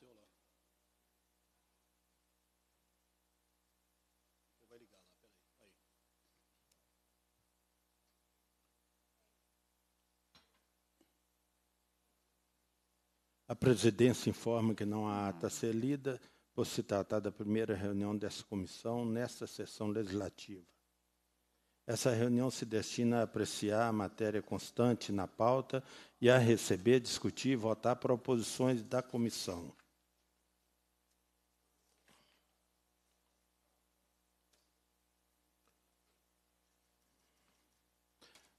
seu lá. Ele vai ligar lá, peraí. Aí. A presidência informa que não há ata a ser lida por se tratar tá, da primeira reunião dessa comissão nesta sessão legislativa. Essa reunião se destina a apreciar a matéria constante na pauta e a receber, discutir e votar proposições da comissão,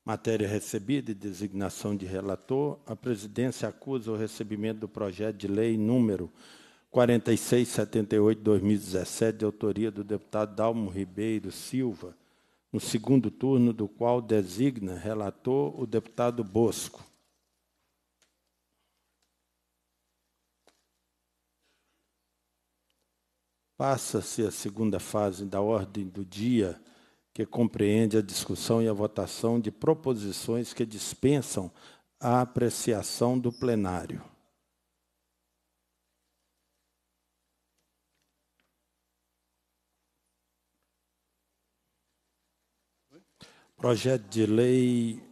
Matéria recebida e designação de relator. A presidência acusa o recebimento do projeto de lei número 4678-2017, de autoria do deputado Dalmo Ribeiro Silva, no segundo turno do qual designa relator o deputado Bosco. Passa-se a segunda fase da ordem do dia que compreende a discussão e a votação de proposições que dispensam a apreciação do plenário. Projeto de Lei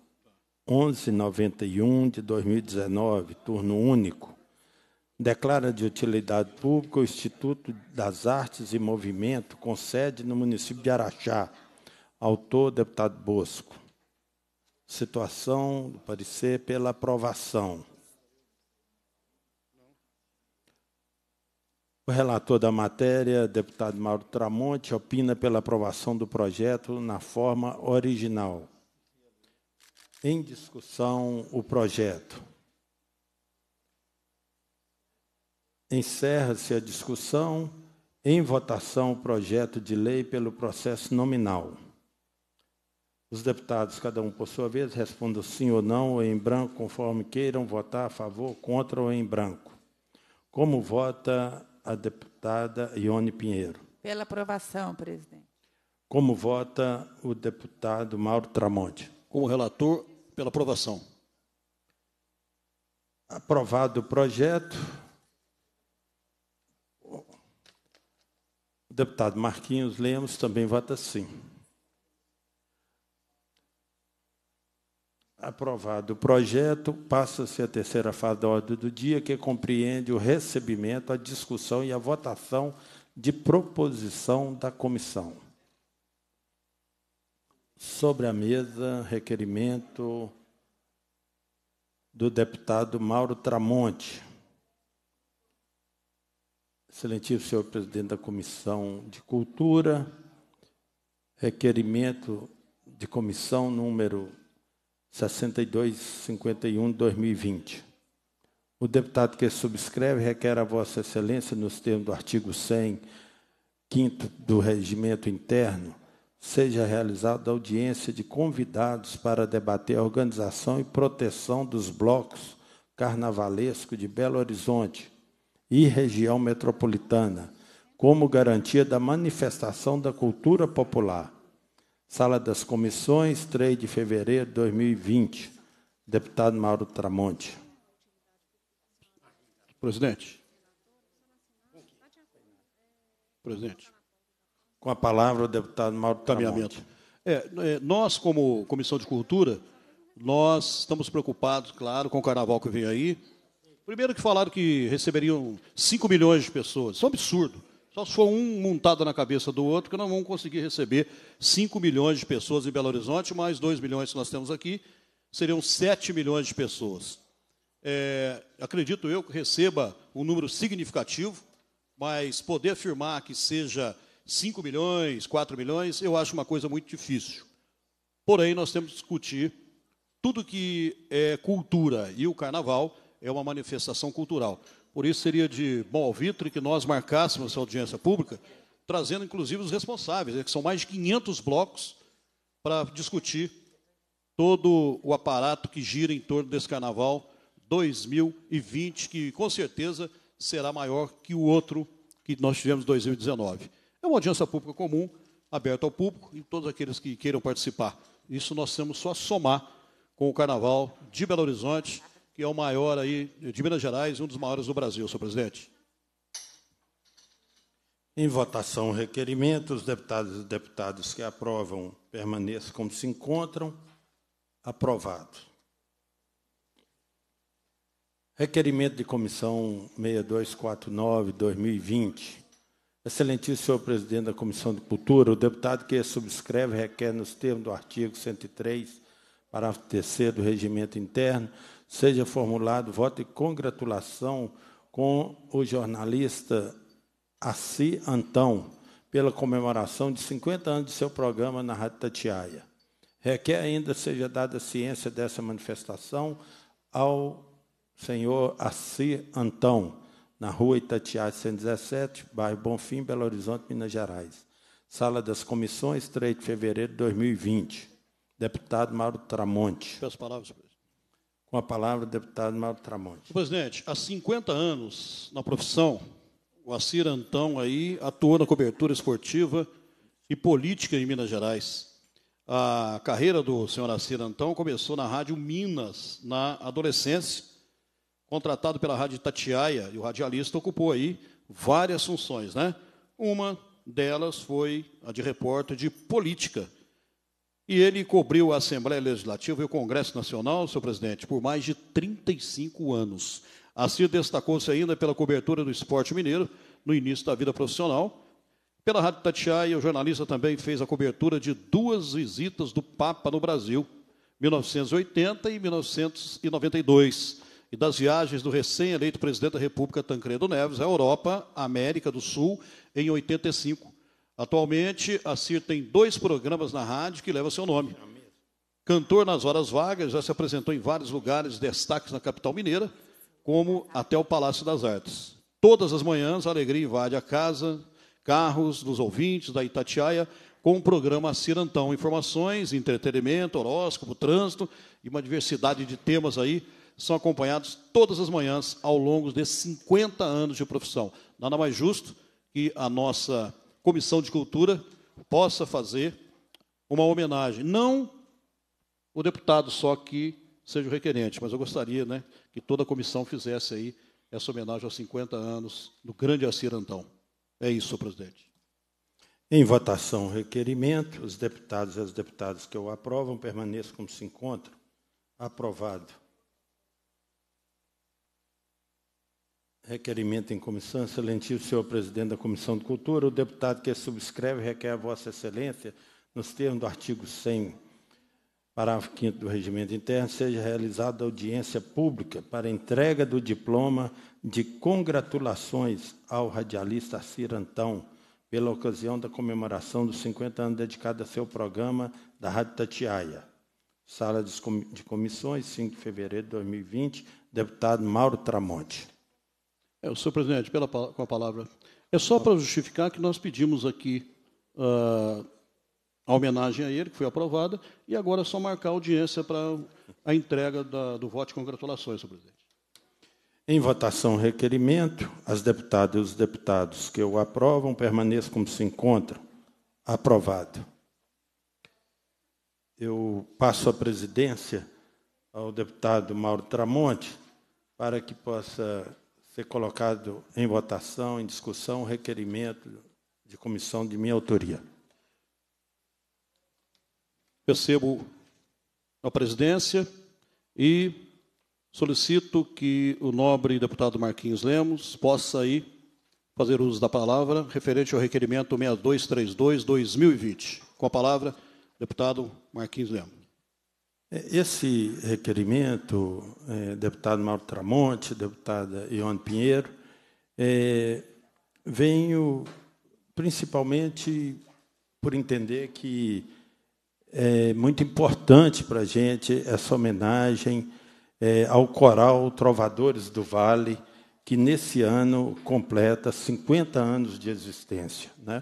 1191 de 2019, turno único, declara de utilidade pública o Instituto das Artes e Movimento, com sede no município de Araxá, Autor, deputado Bosco. Situação do parecer pela aprovação. O relator da matéria, deputado Mauro Tramonte, opina pela aprovação do projeto na forma original. Em discussão, o projeto. Encerra-se a discussão. Em votação, o projeto de lei pelo processo nominal. Os deputados, cada um por sua vez, respondam sim ou não, ou em branco, conforme queiram votar a favor, contra ou em branco. Como vota a deputada Ione Pinheiro? Pela aprovação, presidente. Como vota o deputado Mauro Tramonte? Como relator, pela aprovação. Aprovado o projeto. O deputado Marquinhos Lemos também vota sim. Aprovado o projeto, passa-se a terceira fase da ordem do dia, que compreende o recebimento, a discussão e a votação de proposição da comissão. Sobre a mesa, requerimento do deputado Mauro Tramonte. Excelentíssimo senhor presidente da Comissão de Cultura, requerimento de comissão número 6251 2020. O deputado que subscreve requer a Vossa Excelência, nos termos do artigo 100, 5 do Regimento Interno, seja realizada audiência de convidados para debater a organização e proteção dos blocos carnavalesco de Belo Horizonte e região metropolitana, como garantia da manifestação da cultura popular Sala das Comissões, 3 de fevereiro de 2020. Deputado Mauro Tramonte. Presidente. Presidente. Com a palavra o deputado Mauro Tramonte. É, é, nós, como Comissão de Cultura, nós estamos preocupados, claro, com o carnaval que vem aí. Primeiro que falaram que receberiam 5 milhões de pessoas. Isso é um absurdo. Só se for um montado na cabeça do outro, que nós vamos conseguir receber 5 milhões de pessoas em Belo Horizonte, mais 2 milhões que nós temos aqui, seriam 7 milhões de pessoas. É, acredito eu que receba um número significativo, mas poder afirmar que seja 5 milhões, 4 milhões, eu acho uma coisa muito difícil. Porém, nós temos que discutir tudo que é cultura, e o carnaval é uma manifestação cultural. Por isso seria de bom alvitre que nós marcássemos essa audiência pública, trazendo inclusive os responsáveis, né, que são mais de 500 blocos, para discutir todo o aparato que gira em torno desse carnaval 2020, que com certeza será maior que o outro que nós tivemos em 2019. É uma audiência pública comum, aberta ao público e todos aqueles que queiram participar. Isso nós temos só a somar com o Carnaval de Belo Horizonte, que é o maior aí de Minas Gerais, um dos maiores do Brasil, senhor presidente. Em votação, o requerimento, os deputados e deputados que aprovam permaneçam como se encontram. Aprovado. Requerimento de comissão 6249-2020. Excelentíssimo senhor presidente da Comissão de Cultura, o deputado que subscreve requer, nos termos do artigo 103 Parágrafo 3 do Regimento Interno, seja formulado voto de congratulação com o jornalista Assi Antão pela comemoração de 50 anos de seu programa na Rádio Tatiaia. Requer ainda seja dada ciência dessa manifestação ao senhor Assi Antão, na rua Itatiaia 117, bairro Bonfim, Belo Horizonte, Minas Gerais. Sala das Comissões, 3 de fevereiro de 2020. Deputado Mauro Tramonte. Peço palavras, presidente. Com a palavra, deputado Mauro Tramonte. Presidente, há 50 anos na profissão, o Assir Antão aí atuou na cobertura esportiva e política em Minas Gerais. A carreira do senhor Assir Antão começou na Rádio Minas, na adolescência, contratado pela Rádio Tatiaia, e o radialista ocupou aí várias funções, né? Uma delas foi a de repórter de política e ele cobriu a Assembleia Legislativa e o Congresso Nacional, seu presidente, por mais de 35 anos. Assim destacou-se ainda pela cobertura do esporte mineiro no início da vida profissional. Pela Rádio Tatiaia, o jornalista também fez a cobertura de duas visitas do Papa no Brasil, 1980 e 1992, e das viagens do recém-eleito presidente da República, Tancredo Neves, à Europa, América do Sul, em 85 Atualmente, a CIR tem dois programas na rádio que levam seu nome. Cantor nas horas vagas, já se apresentou em vários lugares, destaques na capital mineira, como até o Palácio das Artes. Todas as manhãs, a alegria invade a casa, carros dos ouvintes da Itatiaia, com o programa Cirantão. Informações, entretenimento, horóscopo, trânsito e uma diversidade de temas aí são acompanhados todas as manhãs ao longo de 50 anos de profissão. Nada mais justo que a nossa Comissão de Cultura possa fazer uma homenagem. Não o deputado só que seja o requerente, mas eu gostaria né, que toda a comissão fizesse aí essa homenagem aos 50 anos do grande Assir Antão. É isso, presidente. Em votação, o requerimento. Os deputados e as deputadas que o aprovam permaneçam como se encontram. Aprovado. Requerimento em comissão, excelentíssimo senhor presidente da Comissão de Cultura, o deputado que subscreve requer a vossa excelência, nos termos do artigo 100, parágrafo 5 do regimento interno, seja realizada audiência pública para entrega do diploma de congratulações ao radialista Cirantão, Antão, pela ocasião da comemoração dos 50 anos dedicado a seu programa da Rádio Tatiaia. Sala de Comissões, 5 de fevereiro de 2020, deputado Mauro Tramonte. É, o senhor presidente, pela, com a palavra. É só para justificar que nós pedimos aqui uh, a homenagem a ele, que foi aprovada, e agora é só marcar audiência para a entrega da, do voto de congratulações, senhor presidente. Em votação, requerimento. As deputadas e os deputados que o aprovam permaneçam como se encontram. Aprovado. Eu passo a presidência ao deputado Mauro Tramonte para que possa ser colocado em votação, em discussão, o requerimento de comissão de minha autoria. Percebo a presidência e solicito que o nobre deputado Marquinhos Lemos possa aí fazer uso da palavra referente ao requerimento 6232-2020. Com a palavra, deputado Marquinhos Lemos. É, esse requerimento, é, deputado Mauro Tramonte, deputada Ione Pinheiro, é, venho principalmente por entender que é muito importante para a gente essa homenagem ao coral Trovadores do Vale, que nesse ano completa 50 anos de existência. Né?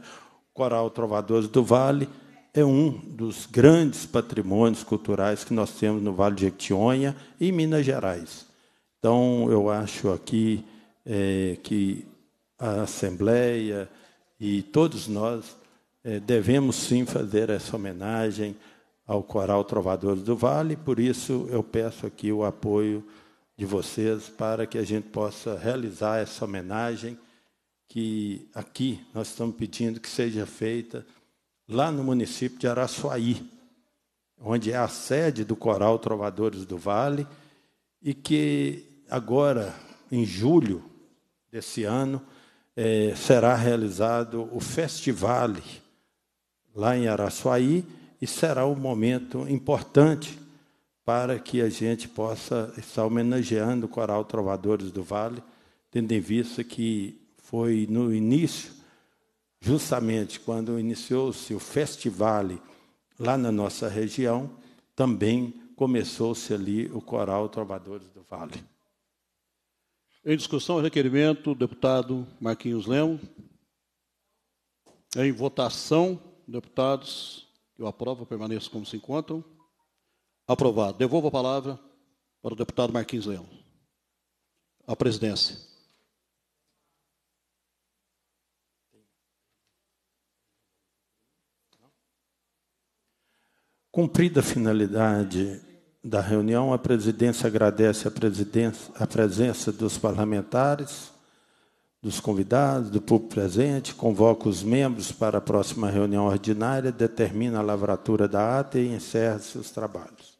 O coral Trovadores do Vale é um dos grandes patrimônios culturais que nós temos no Vale de Jequitinhonha e Minas Gerais. Então, eu acho aqui é, que a Assembleia e todos nós é, devemos sim fazer essa homenagem ao Coral Trovadores do Vale, por isso eu peço aqui o apoio de vocês para que a gente possa realizar essa homenagem que aqui nós estamos pedindo que seja feita lá no município de Araçuaí, onde é a sede do Coral Trovadores do Vale, e que agora, em julho desse ano, é, será realizado o Festival lá em Araçuaí, e será um momento importante para que a gente possa estar homenageando o Coral Trovadores do Vale, tendo em vista que foi no início justamente quando iniciou-se o festival lá na nossa região, também começou-se ali o coral Trovadores do Vale. Em discussão, requerimento, deputado Marquinhos Lemos. Em votação, deputados, eu aprovo, permaneço como se encontram. Aprovado. Devolvo a palavra para o deputado Marquinhos Lemos. A presidência. Cumprida a finalidade da reunião, a presidência agradece a, presidência, a presença dos parlamentares, dos convidados, do público presente, convoca os membros para a próxima reunião ordinária, determina a lavratura da ata e encerra seus trabalhos.